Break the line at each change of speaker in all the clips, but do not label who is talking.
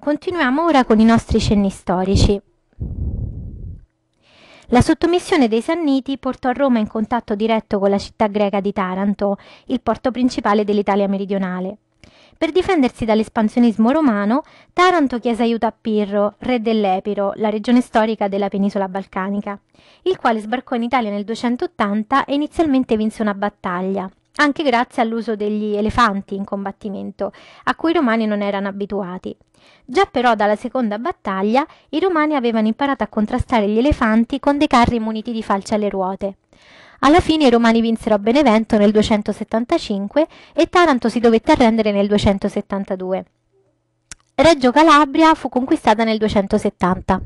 Continuiamo ora con i nostri cenni storici. La sottomissione dei Sanniti portò Roma in contatto diretto con la città greca di Taranto, il porto principale dell'Italia meridionale. Per difendersi dall'espansionismo romano, Taranto chiese aiuto a Pirro, re dell'Epiro, la regione storica della penisola balcanica, il quale sbarcò in Italia nel 280 e inizialmente vinse una battaglia, anche grazie all'uso degli elefanti in combattimento, a cui i romani non erano abituati. Già però dalla seconda battaglia i romani avevano imparato a contrastare gli elefanti con dei carri muniti di falce alle ruote. Alla fine i romani vinsero a Benevento nel 275 e Taranto si dovette arrendere nel 272. Reggio Calabria fu conquistata nel 270.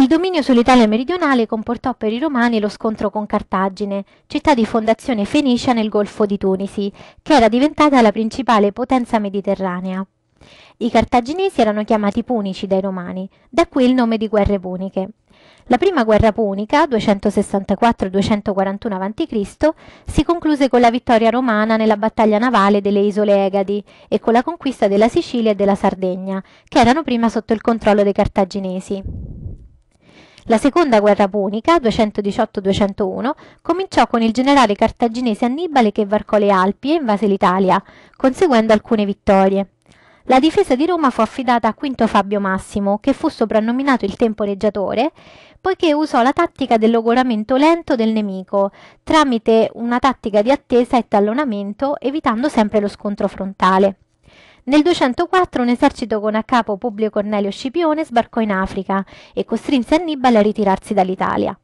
Il dominio sull'Italia meridionale comportò per i romani lo scontro con Cartagine, città di fondazione fenicia nel Golfo di Tunisi, che era diventata la principale potenza mediterranea. I cartaginesi erano chiamati punici dai romani, da qui il nome di guerre puniche. La prima guerra punica, 264-241 a.C., si concluse con la vittoria romana nella battaglia navale delle isole Egadi e con la conquista della Sicilia e della Sardegna, che erano prima sotto il controllo dei cartaginesi. La seconda guerra punica, 218-201, cominciò con il generale cartaginese Annibale che varcò le Alpi e invase l'Italia, conseguendo alcune vittorie. La difesa di Roma fu affidata a Quinto Fabio Massimo, che fu soprannominato il temporeggiatore, poiché usò la tattica del logoramento lento del nemico, tramite una tattica di attesa e tallonamento, evitando sempre lo scontro frontale. Nel 204 un esercito con a capo Publio Cornelio Scipione sbarcò in Africa e costrinse Annibale a ritirarsi dall'Italia.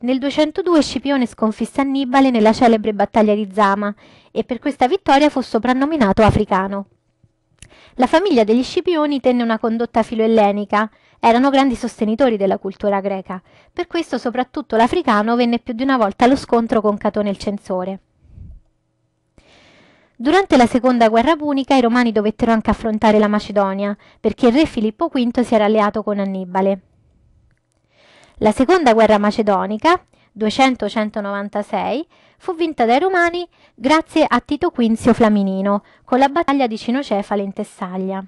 Nel 202 Scipione sconfisse Annibale nella celebre battaglia di Zama e per questa vittoria fu soprannominato africano. La famiglia degli Scipioni tenne una condotta filoellenica, erano grandi sostenitori della cultura greca, per questo soprattutto l'africano venne più di una volta allo scontro con Catone il censore. Durante la seconda guerra punica i romani dovettero anche affrontare la Macedonia, perché il re Filippo V si era alleato con Annibale. La seconda guerra macedonica, 200-196, fu vinta dai romani grazie a Tito Quinzio Flaminino, con la battaglia di Cinocefale in Tessaglia.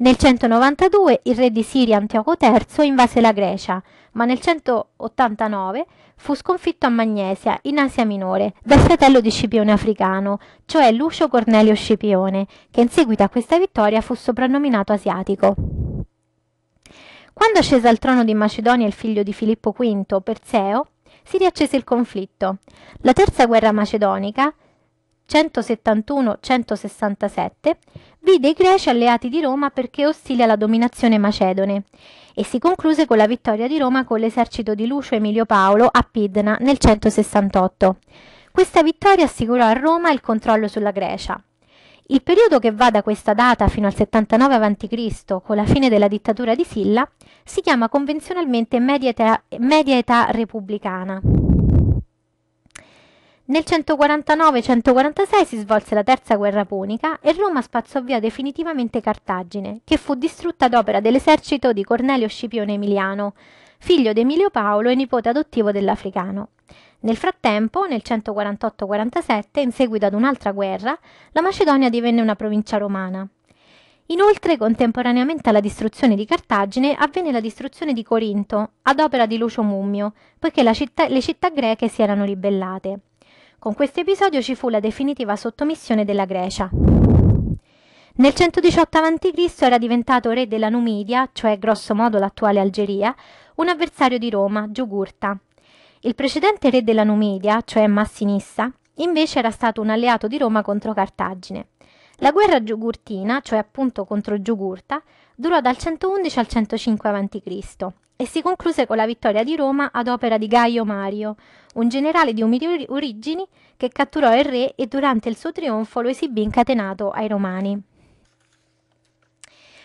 Nel 192 il re di Siria Antioco III invase la Grecia, ma nel 189 fu sconfitto a Magnesia, in Asia Minore, dal fratello di Scipione africano, cioè Lucio Cornelio Scipione, che in seguito a questa vittoria fu soprannominato Asiatico. Quando ascese al trono di Macedonia il figlio di Filippo V, Perseo, si riaccese il conflitto. La terza guerra macedonica 171-167, vide i greci alleati di Roma perché ostili alla dominazione macedone e si concluse con la vittoria di Roma con l'esercito di Lucio Emilio Paolo a Pidna nel 168. Questa vittoria assicurò a Roma il controllo sulla Grecia. Il periodo che va da questa data fino al 79 a.C., con la fine della dittatura di Silla, si chiama convenzionalmente media età, media età repubblicana. Nel 149-146 si svolse la terza guerra punica e Roma spazzò via definitivamente Cartagine, che fu distrutta ad opera dell'esercito di Cornelio Scipione Emiliano, figlio di Emilio Paolo e nipote adottivo dell'africano. Nel frattempo, nel 148-47, in seguito ad un'altra guerra, la Macedonia divenne una provincia romana. Inoltre, contemporaneamente alla distruzione di Cartagine, avvenne la distruzione di Corinto, ad opera di Lucio Mummio, poiché città, le città greche si erano ribellate. Con questo episodio ci fu la definitiva sottomissione della Grecia. Nel 118 a.C. era diventato re della Numidia, cioè grossomodo l'attuale Algeria, un avversario di Roma, Giugurta. Il precedente re della Numidia, cioè Massinissa, invece era stato un alleato di Roma contro Cartagine. La guerra giugurtina, cioè appunto contro Giugurta, durò dal 111 al 105 a.C e si concluse con la vittoria di Roma ad opera di Gaio Mario, un generale di umili origini che catturò il re e durante il suo trionfo lo esibì incatenato ai romani.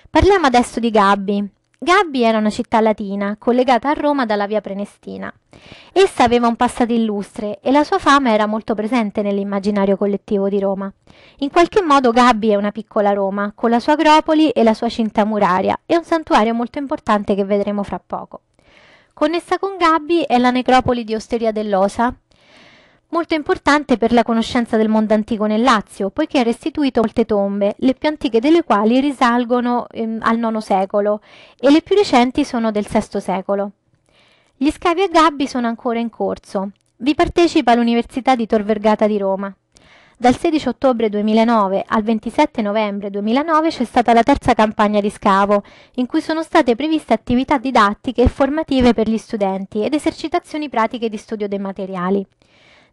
Parliamo adesso di Gabbi, Gabbi era una città latina, collegata a Roma dalla via Prenestina. Essa aveva un passato illustre e la sua fama era molto presente nell'immaginario collettivo di Roma. In qualche modo Gabbi è una piccola Roma, con la sua agropoli e la sua cinta muraria, e un santuario molto importante che vedremo fra poco. Connessa con Gabbi è la necropoli di Osteria dell'Osa, molto importante per la conoscenza del mondo antico nel Lazio, poiché ha restituito molte tombe, le più antiche delle quali risalgono ehm, al IX secolo e le più recenti sono del VI secolo. Gli scavi a Gabbi sono ancora in corso. Vi partecipa l'Università di Tor Vergata di Roma. Dal 16 ottobre 2009 al 27 novembre 2009 c'è stata la terza campagna di scavo, in cui sono state previste attività didattiche e formative per gli studenti ed esercitazioni pratiche di studio dei materiali.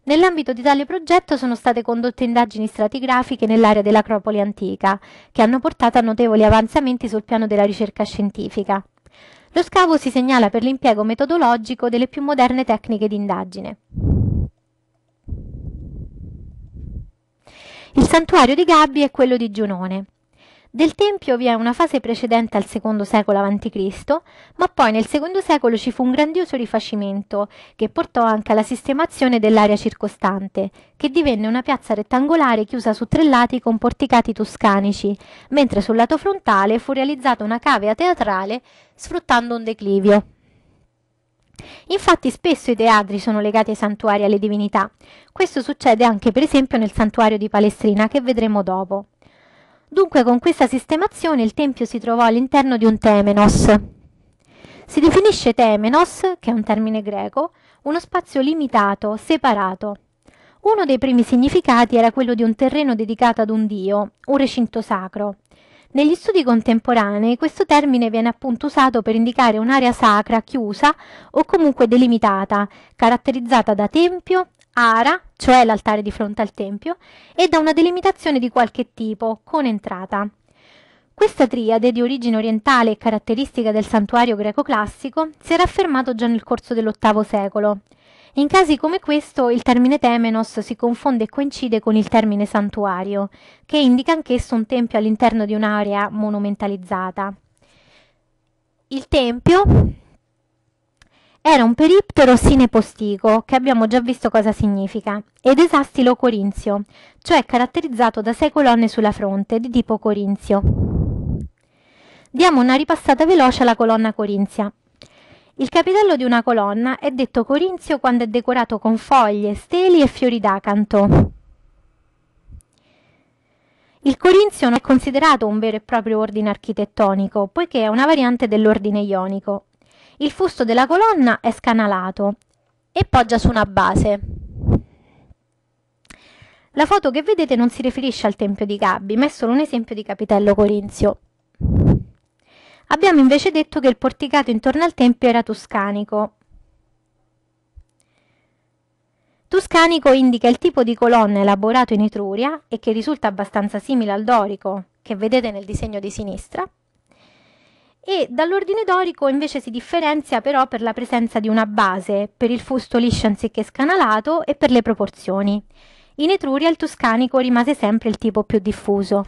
Nell'ambito di tale progetto sono state condotte indagini stratigrafiche nell'area dell'Acropoli antica, che hanno portato a notevoli avanzamenti sul piano della ricerca scientifica. Lo scavo si segnala per l'impiego metodologico delle più moderne tecniche di indagine. Il santuario di Gabbi è quello di Giunone. Del Tempio vi è una fase precedente al II secolo a.C., ma poi nel II secolo ci fu un grandioso rifacimento che portò anche alla sistemazione dell'area circostante, che divenne una piazza rettangolare chiusa su tre lati con porticati toscanici, mentre sul lato frontale fu realizzata una cavea teatrale sfruttando un declivio. Infatti spesso i teatri sono legati ai santuari e alle divinità. Questo succede anche per esempio nel santuario di Palestrina che vedremo dopo. Dunque con questa sistemazione il tempio si trovò all'interno di un temenos. Si definisce temenos, che è un termine greco, uno spazio limitato, separato. Uno dei primi significati era quello di un terreno dedicato ad un dio, un recinto sacro. Negli studi contemporanei questo termine viene appunto usato per indicare un'area sacra chiusa o comunque delimitata, caratterizzata da tempio, ara, cioè l'altare di fronte al tempio, e da una delimitazione di qualche tipo, con entrata. Questa triade di origine orientale e caratteristica del santuario greco-classico si era affermato già nel corso dell'VIII secolo. In casi come questo il termine temenos si confonde e coincide con il termine santuario, che indica anch'esso un tempio all'interno di un'area monumentalizzata. Il tempio, era un periptero sinepostico, che abbiamo già visto cosa significa, ed esastilo corinzio, cioè caratterizzato da sei colonne sulla fronte, di tipo corinzio. Diamo una ripassata veloce alla colonna corinzia. Il capitello di una colonna è detto corinzio quando è decorato con foglie, steli e fiori d'acanto. Il corinzio non è considerato un vero e proprio ordine architettonico, poiché è una variante dell'ordine ionico, il fusto della colonna è scanalato e poggia su una base. La foto che vedete non si riferisce al Tempio di Gabbi, ma è solo un esempio di capitello corinzio. Abbiamo invece detto che il porticato intorno al Tempio era toscanico. Toscanico indica il tipo di colonna elaborato in Etruria e che risulta abbastanza simile al dorico, che vedete nel disegno di sinistra, e dall'ordine dorico invece si differenzia però per la presenza di una base, per il fusto liscio anziché scanalato e per le proporzioni. In Etruria il toscanico rimase sempre il tipo più diffuso.